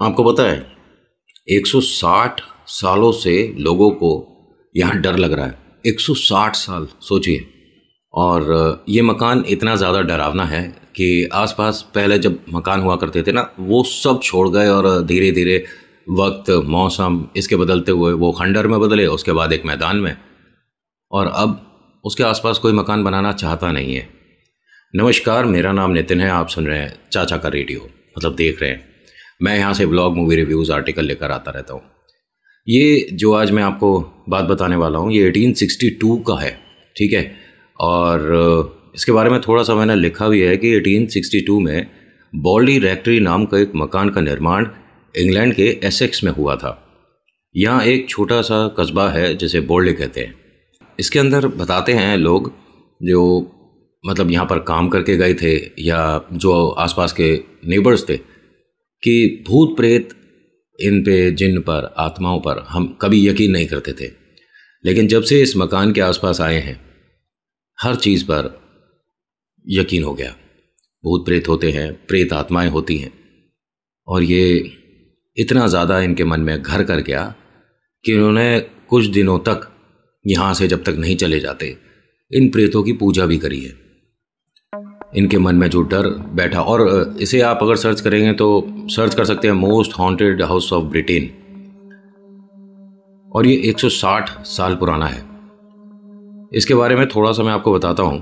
आपको पता है 160 सालों से लोगों को यहाँ डर लग रहा है 160 साल सोचिए और ये मकान इतना ज़्यादा डरावना है कि आसपास पहले जब मकान हुआ करते थे ना वो सब छोड़ गए और धीरे धीरे वक्त मौसम इसके बदलते हुए वो खंडर में बदले उसके बाद एक मैदान में और अब उसके आसपास कोई मकान बनाना चाहता नहीं है नमस्कार मेरा नाम नितिन है आप सुन रहे हैं चाचा का रेडियो मतलब देख रहे हैं मैं यहाँ से ब्लॉग मूवी रिव्यूज़ आर्टिकल लेकर आता रहता हूँ ये जो आज मैं आपको बात बताने वाला हूँ ये 1862 का है ठीक है और इसके बारे में थोड़ा सा मैंने लिखा भी है कि 1862 में बॉल्डी रैक्ट्री नाम का एक मकान का निर्माण इंग्लैंड के एसेक्स में हुआ था यहाँ एक छोटा सा कस्बा है जिसे बोल्डे कहते हैं इसके अंदर बताते हैं लोग जो मतलब यहाँ पर काम करके गए थे या जो आसपास के नेबर्स थे कि भूत प्रेत इन पे जिन पर आत्माओं पर हम कभी यकीन नहीं करते थे लेकिन जब से इस मकान के आसपास आए हैं हर चीज़ पर यकीन हो गया भूत प्रेत होते हैं प्रेत आत्माएं होती हैं और ये इतना ज़्यादा इनके मन में घर कर गया कि उन्होंने कुछ दिनों तक यहाँ से जब तक नहीं चले जाते इन प्रेतों की पूजा भी करी है इनके मन में जो डर बैठा और इसे आप अगर सर्च करेंगे तो सर्च कर सकते हैं most haunted house of Britain और ये 160 साल पुराना है इसके बारे में थोड़ा सा मैं आपको बताता हूँ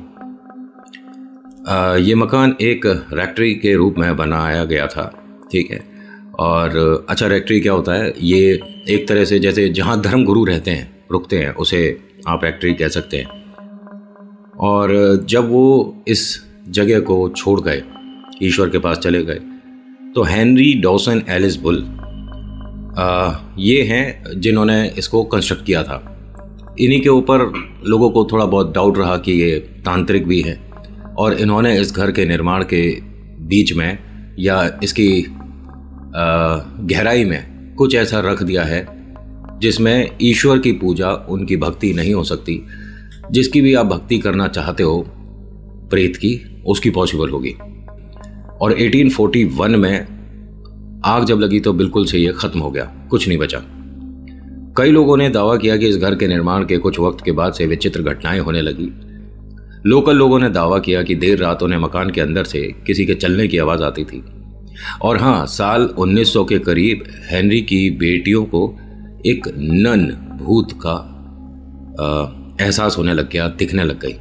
ये मकान एक रैक्ट्री के रूप में बनाया गया था ठीक है और अच्छा रैक्ट्री क्या होता है ये एक तरह से जैसे जहाँ धर्म गुरु रहते हैं रुकते हैं उसे आप रैक्ट्री कह सकते हैं और जब वो इस जगह को छोड़ गए ईश्वर के पास चले गए तो हेनरी डॉसन एलिस बुल आ, ये हैं जिन्होंने इसको कंस्ट्रक्ट किया था इन्हीं के ऊपर लोगों को थोड़ा बहुत डाउट रहा कि ये तांत्रिक भी है और इन्होंने इस घर के निर्माण के बीच में या इसकी गहराई में कुछ ऐसा रख दिया है जिसमें ईश्वर की पूजा उनकी भक्ति नहीं हो सकती जिसकी भी आप भक्ति करना चाहते हो प्रेत की उसकी पॉसिबल होगी और 1841 में आग जब लगी तो बिल्कुल से ये ख़त्म हो गया कुछ नहीं बचा कई लोगों ने दावा किया कि इस घर के निर्माण के कुछ वक्त के बाद से विचित्र घटनाएं होने लगी लोकल लोगों ने दावा किया कि देर रात उन्हें मकान के अंदर से किसी के चलने की आवाज़ आती थी और हाँ साल 1900 के करीब हेनरी की बेटियों को एक नन भूत का एहसास होने लग गया दिखने लग गई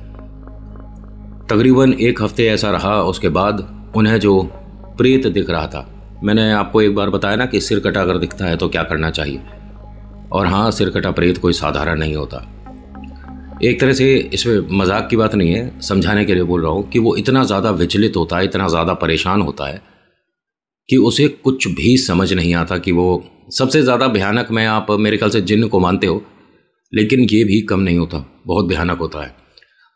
तकरीबन एक हफ्ते ऐसा रहा उसके बाद उन्हें जो प्रेत दिख रहा था मैंने आपको एक बार बताया ना कि सिर कटा अगर दिखता है तो क्या करना चाहिए और हाँ सिर कटा प्रेत कोई साधारण नहीं होता एक तरह से इसमें मजाक की बात नहीं है समझाने के लिए बोल रहा हूँ कि वो इतना ज़्यादा विचलित होता है इतना ज़्यादा परेशान होता है कि उसे कुछ भी समझ नहीं आता कि वो सबसे ज़्यादा भयानक मैं आप मेरे ख्याल से जिन को मानते हो लेकिन ये भी कम नहीं होता बहुत भयानक होता है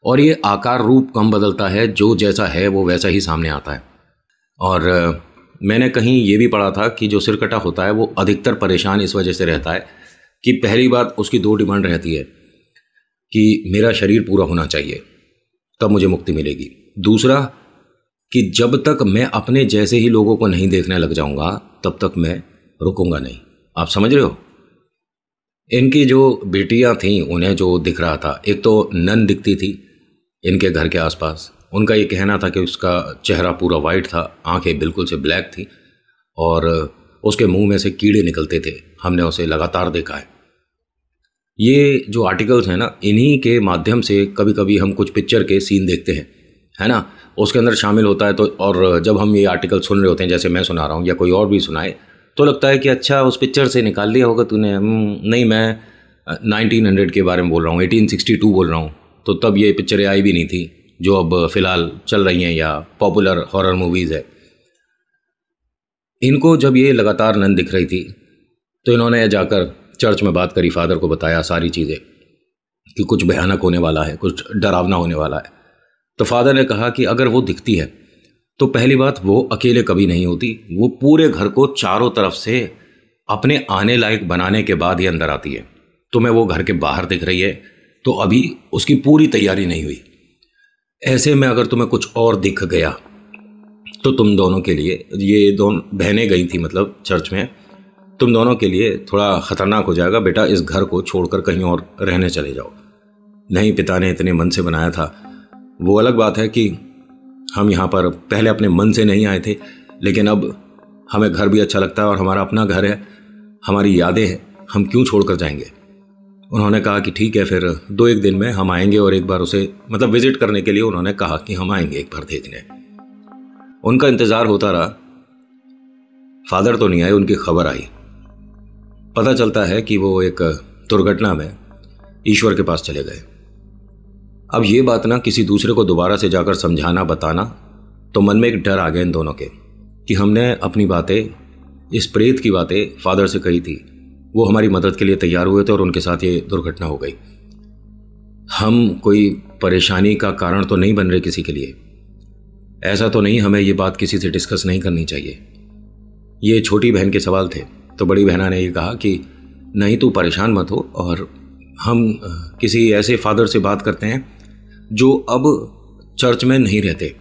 और ये आकार रूप कम बदलता है जो जैसा है वो वैसा ही सामने आता है और मैंने कहीं ये भी पढ़ा था कि जो सिरकटा होता है वो अधिकतर परेशान इस वजह से रहता है कि पहली बात उसकी दो डिमांड रहती है कि मेरा शरीर पूरा होना चाहिए तब मुझे मुक्ति मिलेगी दूसरा कि जब तक मैं अपने जैसे ही लोगों को नहीं देखने लग जाऊंगा तब तक मैं रुकूंगा नहीं आप समझ रहे हो इनकी जो बेटियां थीं उन्हें जो दिख रहा था एक तो नन दिखती थी इनके घर के आसपास उनका ये कहना था कि उसका चेहरा पूरा वाइट था आंखें बिल्कुल से ब्लैक थी और उसके मुंह में से कीड़े निकलते थे हमने उसे लगातार देखा है ये जो आर्टिकल्स हैं ना इन्हीं के माध्यम से कभी कभी हम कुछ पिक्चर के सीन देखते हैं है ना उसके अंदर शामिल होता है तो और जब हम ये आर्टिकल सुन रहे होते हैं जैसे मैं सुना रहा हूँ या कोई और भी सुनाए तो लगता है कि अच्छा उस पिक्चर से निकाल लिया होगा तूने हम्म, नहीं मैं 1900 के बारे में बोल रहा हूँ 1862 बोल रहा हूँ तो तब ये पिक्चरें आई भी नहीं थी जो अब फ़िलहाल चल रही हैं या पॉपुलर हॉरर मूवीज़ है इनको जब ये लगातार नंद दिख रही थी तो इन्होंने जाकर चर्च में बात करी फादर को बताया सारी चीज़ें कि कुछ भयानक होने वाला है कुछ डरावना होने वाला है तो फादर ने कहा कि अगर वो दिखती है तो पहली बात वो अकेले कभी नहीं होती वो पूरे घर को चारों तरफ से अपने आने लायक बनाने के बाद ही अंदर आती है तुम्हें तो वो घर के बाहर दिख रही है तो अभी उसकी पूरी तैयारी नहीं हुई ऐसे में अगर तुम्हें कुछ और दिख गया तो तुम दोनों के लिए ये दोनों बहनें गई थी मतलब चर्च में तुम दोनों के लिए थोड़ा ख़तरनाक हो जाएगा बेटा इस घर को छोड़कर कहीं और रहने चले जाओ नहीं पिता ने इतने मन से बनाया था वो अलग बात है कि हम यहाँ पर पहले अपने मन से नहीं आए थे लेकिन अब हमें घर भी अच्छा लगता है और हमारा अपना घर है हमारी यादें हैं हम क्यों छोड़कर जाएंगे उन्होंने कहा कि ठीक है फिर दो एक दिन में हम आएंगे और एक बार उसे मतलब विज़िट करने के लिए उन्होंने कहा कि हम आएंगे एक बार देखने उनका इंतज़ार होता रहा फादर तो नहीं आए उनकी खबर आई पता चलता है कि वो एक दुर्घटना में ईश्वर के पास चले गए अब ये बात ना किसी दूसरे को दोबारा से जाकर समझाना बताना तो मन में एक डर आ गया इन दोनों के कि हमने अपनी बातें इस प्रेत की बातें फादर से कही थी वो हमारी मदद के लिए तैयार हुए थे और उनके साथ ये दुर्घटना हो गई हम कोई परेशानी का कारण तो नहीं बन रहे किसी के लिए ऐसा तो नहीं हमें ये बात किसी से डिस्कस नहीं करनी चाहिए ये छोटी बहन के सवाल थे तो बड़ी बहना ने ये कहा कि नहीं तू परेशान मत हो और हम किसी ऐसे फादर से बात करते हैं जो अब चर्च में नहीं रहते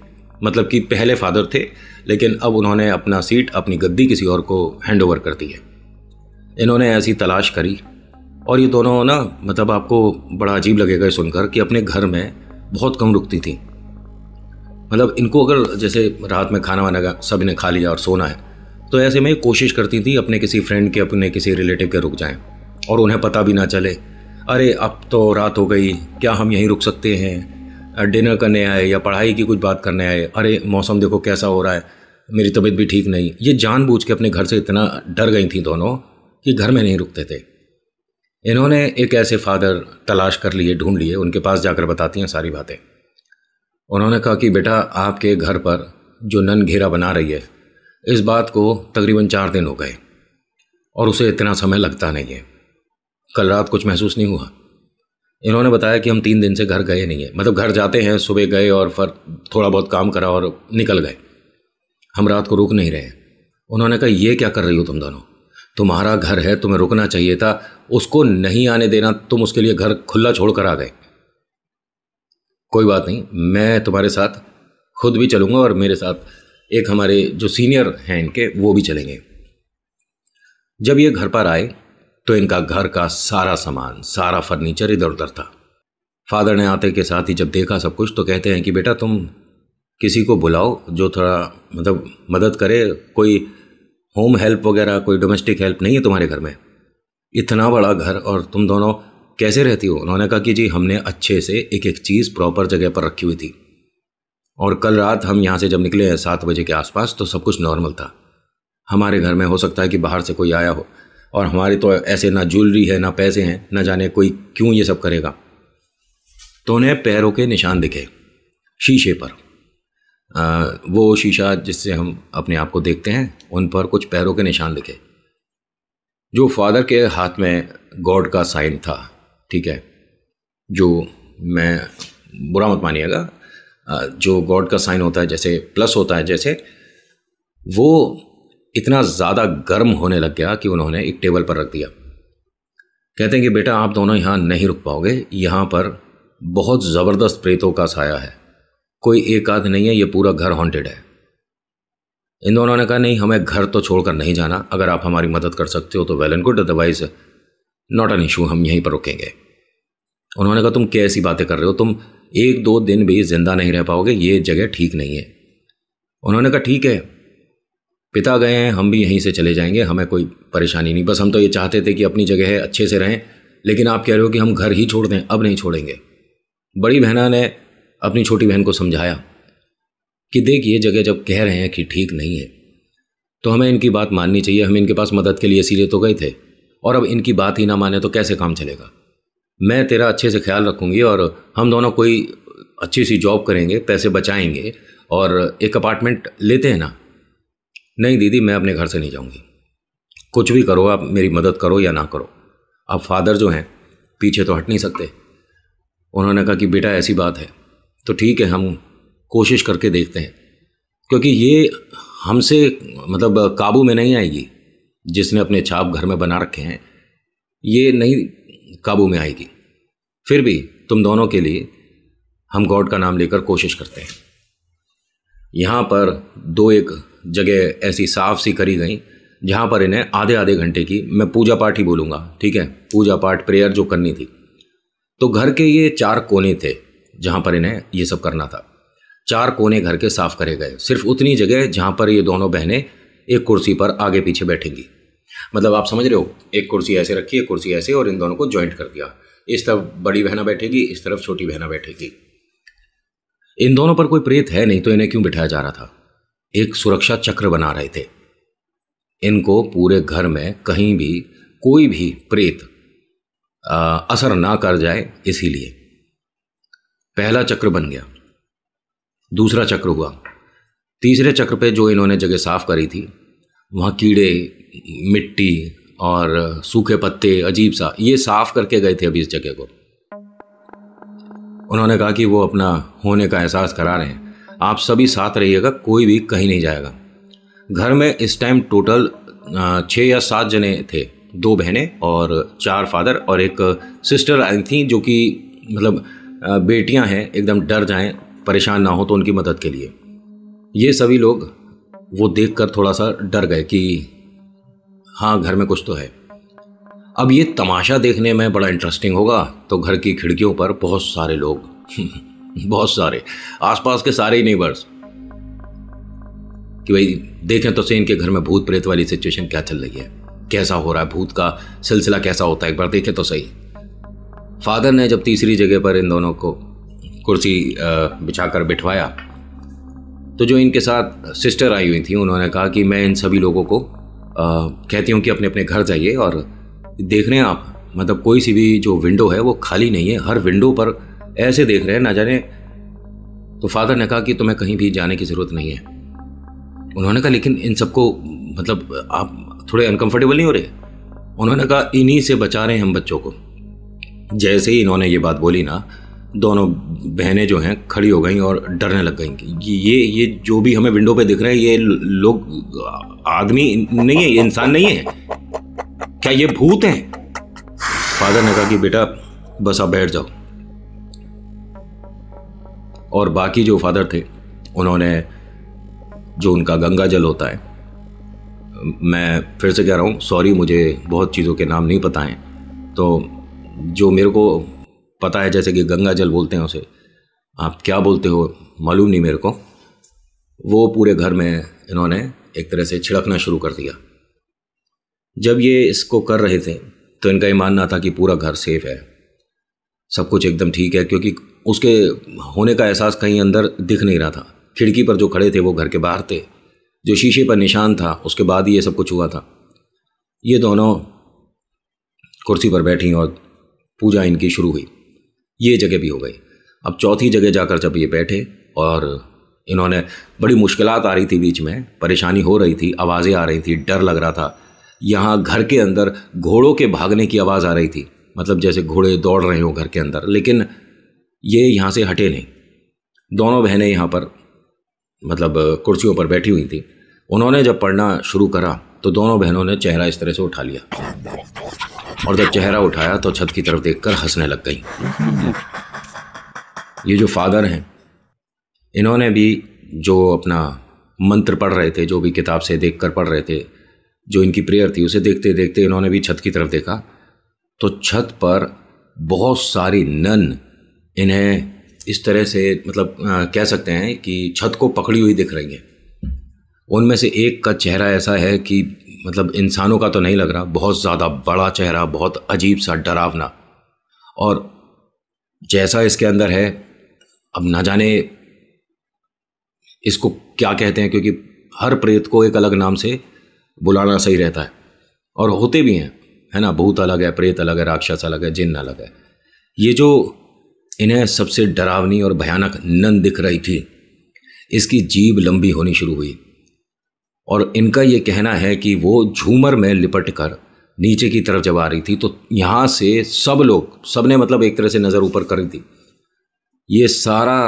मतलब कि पहले फादर थे लेकिन अब उन्होंने अपना सीट अपनी गद्दी किसी और को हैंड ओवर कर दी है इन्होंने ऐसी तलाश करी और ये दोनों ना मतलब आपको बड़ा अजीब लगेगा ये सुनकर कि अपने घर में बहुत कम रुकती थी मतलब इनको अगर जैसे रात में खाना वाना सब ने खा लिया और सोना है तो ऐसे में कोशिश करती थी अपने किसी फ्रेंड के अपने किसी रिलेटिव के रुक जाएं और उन्हें पता भी ना चले अरे अब तो रात हो गई क्या हम यहीं रुक सकते हैं डिनर करने आए या पढ़ाई की कुछ बात करने आए अरे मौसम देखो कैसा हो रहा है मेरी तबीयत भी ठीक नहीं ये जानबूझ के अपने घर से इतना डर गई थी दोनों कि घर में नहीं रुकते थे इन्होंने एक ऐसे फादर तलाश कर लिए ढूंढ लिए उनके पास जाकर बताती हैं सारी बातें उन्होंने कहा कि बेटा आपके घर पर जो नन घेरा बना रही है इस बात को तकरीबन चार दिन हो गए और उसे इतना समय लगता नहीं है कल रात कुछ महसूस नहीं हुआ इन्होंने बताया कि हम तीन दिन से घर गए नहीं है मतलब घर जाते हैं सुबह गए और फिर थोड़ा बहुत काम करा और निकल गए हम रात को रुक नहीं रहे उन्होंने कहा ये क्या कर रही हो तुम दोनों तुम्हारा घर है तुम्हें रुकना चाहिए था उसको नहीं आने देना तुम उसके लिए घर खुला छोड़ कर आ गए कोई बात नहीं मैं तुम्हारे साथ खुद भी चलूंगा और मेरे साथ एक हमारे जो सीनियर हैं इनके वो भी चलेंगे जब ये घर पर आए तो इनका घर का सारा सामान सारा फर्नीचर इधर उधर था फादर ने आते के साथ ही जब देखा सब कुछ तो कहते हैं कि बेटा तुम किसी को बुलाओ जो थोड़ा मतलब मदद करे कोई होम हेल्प वगैरह कोई डोमेस्टिक हेल्प नहीं है तुम्हारे घर में इतना बड़ा घर और तुम दोनों कैसे रहती हो उन्होंने कहा कि जी हमने अच्छे से एक एक चीज़ प्रॉपर जगह पर रखी हुई थी और कल रात हम यहाँ से जब निकले हैं सात बजे के आसपास तो सब कुछ नॉर्मल था हमारे घर में हो सकता है कि बाहर से कोई आया हो और हमारे तो ऐसे ना ज्वेलरी है ना पैसे हैं ना जाने कोई क्यों ये सब करेगा तो उन्हें पैरों के निशान दिखे शीशे पर वो शीशा जिससे हम अपने आप को देखते हैं उन पर कुछ पैरों के निशान लिखे जो फादर के हाथ में गॉड का साइन था ठीक है जो मैं बुरा मत मानिएगा जो गॉड का साइन होता है जैसे प्लस होता है जैसे वो इतना ज़्यादा गर्म होने लग गया कि उन्होंने एक टेबल पर रख दिया कहते हैं कि बेटा आप दोनों यहाँ नहीं रुक पाओगे यहाँ पर बहुत ज़बरदस्त प्रेतों का साया है कोई एक आध नहीं है ये पूरा घर हॉन्टेड है इन दोनों ने कहा नहीं हमें घर तो छोड़कर नहीं जाना अगर आप हमारी मदद कर सकते हो तो well and good otherwise not an issue हम यहीं पर रुकेंगे उन्होंने कहा तुम कैसी बातें कर रहे हो तुम एक दो दिन भी जिंदा नहीं रह पाओगे ये जगह ठीक नहीं है उन्होंने कहा ठीक है पिता गए हैं हम भी यहीं से चले जाएंगे हमें कोई परेशानी नहीं बस हम तो ये चाहते थे कि अपनी जगह अच्छे से रहें लेकिन आप कह रहे हो कि हम घर ही छोड़ दें अब नहीं छोड़ेंगे बड़ी बहना ने अपनी छोटी बहन को समझाया कि देख ये जगह जब कह रहे हैं कि ठीक नहीं है तो हमें इनकी बात माननी चाहिए हम इनके पास मदद के लिए इसीलिए तो गए थे और अब इनकी बात ही ना माने तो कैसे काम चलेगा मैं तेरा अच्छे से ख्याल रखूँगी और हम दोनों कोई अच्छी सी जॉब करेंगे पैसे बचाएंगे और एक अपार्टमेंट लेते हैं ना नहीं दीदी मैं अपने घर से नहीं जाऊँगी कुछ भी करो आप मेरी मदद करो या ना करो अब फादर जो हैं पीछे तो हट नहीं सकते उन्होंने कहा कि बेटा ऐसी बात है तो ठीक है हम कोशिश करके देखते हैं क्योंकि ये हमसे मतलब काबू में नहीं आएगी जिसने अपने छाप घर में बना रखे हैं ये नहीं काबू में आएगी फिर भी तुम दोनों के लिए हम गॉड का नाम लेकर कोशिश करते हैं यहाँ पर दो एक जगह ऐसी साफ सी करी गई जहाँ पर इन्हें आधे आधे घंटे की मैं पूजा पाठ ही बोलूँगा ठीक है पूजा पाठ प्रेयर जो करनी थी तो घर के ये चार कोने थे जहाँ पर इन्हें ये सब करना था चार कोने घर के साफ करे गए सिर्फ उतनी जगह जहाँ पर ये दोनों बहनें एक कुर्सी पर आगे पीछे बैठेंगी मतलब आप समझ रहे हो एक कुर्सी ऐसे रखी एक कुर्सी ऐसे और इन दोनों को ज्वाइंट कर दिया इस तरफ बड़ी बहना बैठेगी इस तरफ छोटी बहना बैठेगी इन दोनों पर कोई प्रेत है नहीं तो इन्हें क्यों बिठाया जा रहा था एक सुरक्षा चक्र बना रहे थे इनको पूरे घर में कहीं भी कोई भी प्रेत आ, असर ना कर जाए इसीलिए पहला चक्र बन गया दूसरा चक्र हुआ तीसरे चक्र पे जो इन्होंने जगह साफ करी थी वहाँ कीड़े मिट्टी और सूखे पत्ते अजीब सा ये साफ करके गए थे अभी इस जगह को उन्होंने कहा कि वो अपना होने का एहसास करा रहे हैं आप सभी साथ रहिएगा कोई भी कहीं नहीं जाएगा घर में इस टाइम टोटल छः या सात जने थे दो बहनें और चार फादर और एक सिस्टर आई थी जो कि मतलब बेटियां हैं एकदम डर जाएं परेशान ना हो तो उनकी मदद के लिए ये सभी लोग वो देख कर थोड़ा सा डर गए कि हाँ घर में कुछ तो है अब ये तमाशा देखने में बड़ा इंटरेस्टिंग होगा तो घर की खिड़कियों पर बहुत सारे लोग बहुत सारे आसपास के सारे ही नेबर्स कि भाई देखें तो सही इनके घर में भूत प्रेत वाली सिचुएशन क्या चल रही है कैसा हो रहा है भूत का सिलसिला कैसा होता है एक बार देखें तो सही फादर ने जब तीसरी जगह पर इन दोनों को कुर्सी बिछाकर बिठवाया तो जो इनके साथ सिस्टर आई हुई थी उन्होंने कहा कि मैं इन सभी लोगों को आ, कहती हूँ कि अपने अपने घर जाइए और देख रहे हैं आप मतलब कोई सी भी जो विंडो है वो खाली नहीं है हर विंडो पर ऐसे देख रहे हैं ना जाने तो फादर ने कहा कि तुम्हें कहीं भी जाने की ज़रूरत नहीं है उन्होंने कहा लेकिन इन सबको मतलब आप थोड़े अनकंफर्टेबल नहीं हो रहे उन्होंने कहा इन्हीं से बचा रहे हैं हम बच्चों को जैसे ही इन्होंने ये बात बोली ना दोनों बहनें जो हैं खड़ी हो गई और डरने लग गई कि ये ये जो भी हमें विंडो पे दिख रहे हैं ये लोग आदमी नहीं है ये इंसान नहीं है क्या ये भूत हैं फादर ने कहा कि बेटा बस आप बैठ जाओ और बाकी जो फादर थे उन्होंने जो उनका गंगा जल होता है मैं फिर से कह रहा हूँ सॉरी मुझे बहुत चीज़ों के नाम नहीं पता हैं तो जो मेरे को पता है जैसे कि गंगा जल बोलते हैं उसे आप क्या बोलते हो मालूम नहीं मेरे को वो पूरे घर में इन्होंने एक तरह से छिड़कना शुरू कर दिया जब ये इसको कर रहे थे तो इनका ये मानना था कि पूरा घर सेफ है सब कुछ एकदम ठीक है क्योंकि उसके होने का एहसास कहीं अंदर दिख नहीं रहा था खिड़की पर जो खड़े थे वो घर के बाहर थे जो शीशे पर निशान था उसके बाद ही ये सब कुछ हुआ था ये दोनों कुर्सी पर बैठी और पूजा इनकी शुरू हुई ये जगह भी हो गई अब चौथी जगह जाकर जब ये बैठे और इन्होंने बड़ी मुश्किल आ रही थी बीच में परेशानी हो रही थी आवाज़ें आ रही थी डर लग रहा था यहाँ घर के अंदर घोड़ों के भागने की आवाज़ आ रही थी मतलब जैसे घोड़े दौड़ रहे हो घर के अंदर लेकिन ये यहाँ से हटे नहीं दोनों बहनें यहाँ पर मतलब कुर्सियों पर बैठी हुई थी उन्होंने जब पढ़ना शुरू करा तो दोनों बहनों ने चेहरा इस तरह से उठा लिया और जब चेहरा उठाया तो छत की तरफ देखकर हंसने लग गई ये जो फादर हैं इन्होंने भी जो अपना मंत्र पढ़ रहे थे जो भी किताब से देख कर पढ़ रहे थे जो इनकी प्रेयर थी उसे देखते देखते इन्होंने भी छत की तरफ देखा तो छत पर बहुत सारी नन इन्हें इस तरह से मतलब आ, कह सकते हैं कि छत को पकड़ी हुई दिख रही हैं उनमें से एक का चेहरा ऐसा है कि मतलब इंसानों का तो नहीं लग रहा बहुत ज़्यादा बड़ा चेहरा बहुत अजीब सा डरावना और जैसा इसके अंदर है अब ना जाने इसको क्या कहते हैं क्योंकि हर प्रेत को एक अलग नाम से बुलाना सही रहता है और होते भी हैं है ना भूत अलग है प्रेत अलग है राक्षस अलग है जिन अलग है ये जो इन्हें सबसे डरावनी और भयानक नन दिख रही थी इसकी जीभ लंबी होनी शुरू हुई और इनका ये कहना है कि वो झूमर में लिपट कर नीचे की तरफ जब आ रही थी तो यहाँ से सब लोग सब ने मतलब एक तरह से नज़र ऊपर कर दी ये सारा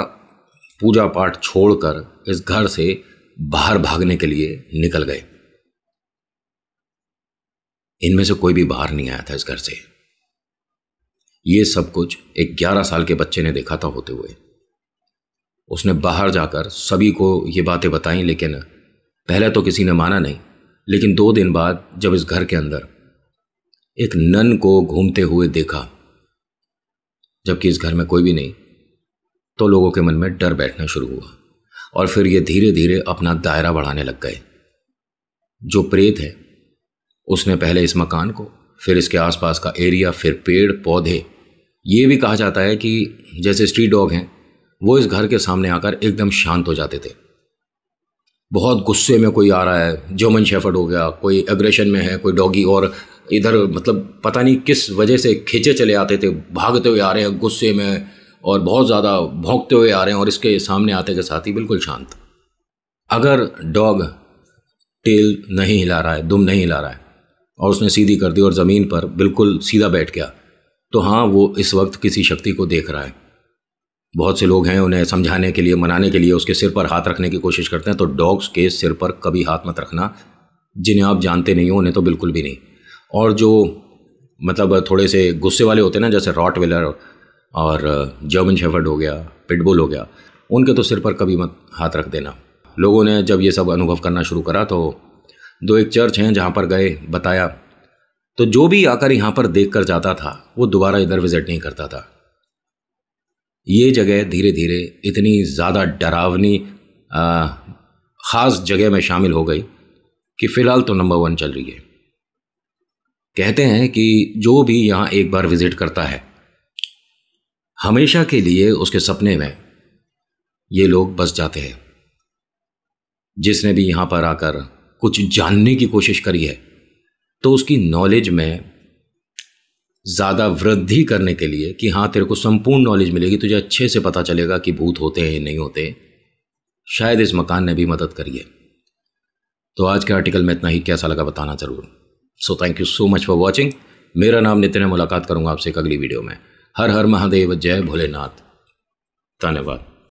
पूजा पाठ छोड़कर इस घर से बाहर भागने के लिए निकल गए इनमें से कोई भी बाहर नहीं आया था इस घर से ये सब कुछ एक ग्यारह साल के बच्चे ने देखा था होते हुए उसने बाहर जाकर सभी को ये बातें बताई लेकिन पहले तो किसी ने माना नहीं लेकिन दो दिन बाद जब इस घर के अंदर एक नन को घूमते हुए देखा जबकि इस घर में कोई भी नहीं तो लोगों के मन में डर बैठना शुरू हुआ और फिर ये धीरे धीरे अपना दायरा बढ़ाने लग गए जो प्रेत है उसने पहले इस मकान को फिर इसके आसपास का एरिया फिर पेड़ पौधे ये भी कहा जाता है कि जैसे स्ट्रीट डॉग हैं वो इस घर के सामने आकर एकदम शांत हो जाते थे बहुत गुस्से में कोई आ रहा है जर्मन शेफर्ड हो गया कोई एग्रेशन में है कोई डॉगी और इधर मतलब पता नहीं किस वजह से खींचे चले आते थे भागते हुए आ रहे हैं गुस्से में और बहुत ज़्यादा भोंकते हुए आ रहे हैं और इसके सामने आते के साथ ही बिल्कुल शांत अगर डॉग टेल नहीं हिला रहा है दुम नहीं हिला रहा है और उसने सीधी कर दी और ज़मीन पर बिल्कुल सीधा बैठ गया तो हाँ वो इस वक्त किसी शक्ति को देख रहा है बहुत से लोग हैं उन्हें समझाने के लिए मनाने के लिए उसके सिर पर हाथ रखने की कोशिश करते हैं तो डॉग्स के सिर पर कभी हाथ मत रखना जिन्हें आप जानते नहीं हो उन्हें तो बिल्कुल भी नहीं और जो मतलब थोड़े से गुस्से वाले होते हैं ना जैसे रॉट वेलर और जर्मन शेफर्ड हो गया पिटबुल हो गया उनके तो सिर पर कभी मत हाथ रख देना लोगों ने जब ये सब अनुभव करना शुरू करा तो दो एक चर्च हैं जहाँ पर गए बताया तो जो भी आकर यहाँ पर देख कर जाता था वो दोबारा इधर विज़िट नहीं करता था ये जगह धीरे धीरे इतनी ज़्यादा डरावनी ख़ास जगह में शामिल हो गई कि फ़िलहाल तो नंबर वन चल रही है कहते हैं कि जो भी यहाँ एक बार विज़िट करता है हमेशा के लिए उसके सपने में ये लोग बस जाते हैं जिसने भी यहाँ पर आकर कुछ जानने की कोशिश करी है तो उसकी नॉलेज में ज़्यादा वृद्धि करने के लिए कि हाँ तेरे को संपूर्ण नॉलेज मिलेगी तुझे अच्छे से पता चलेगा कि भूत होते हैं या नहीं होते शायद इस मकान ने भी मदद करी है तो आज के आर्टिकल में इतना ही कैसा लगा बताना ज़रूर so thank you so much for watching मेरा नाम नितिन है मुलाकात करूँगा आपसे एक अगली वीडियो में हर हर महादेव जय भोलेनाथ धन्यवाद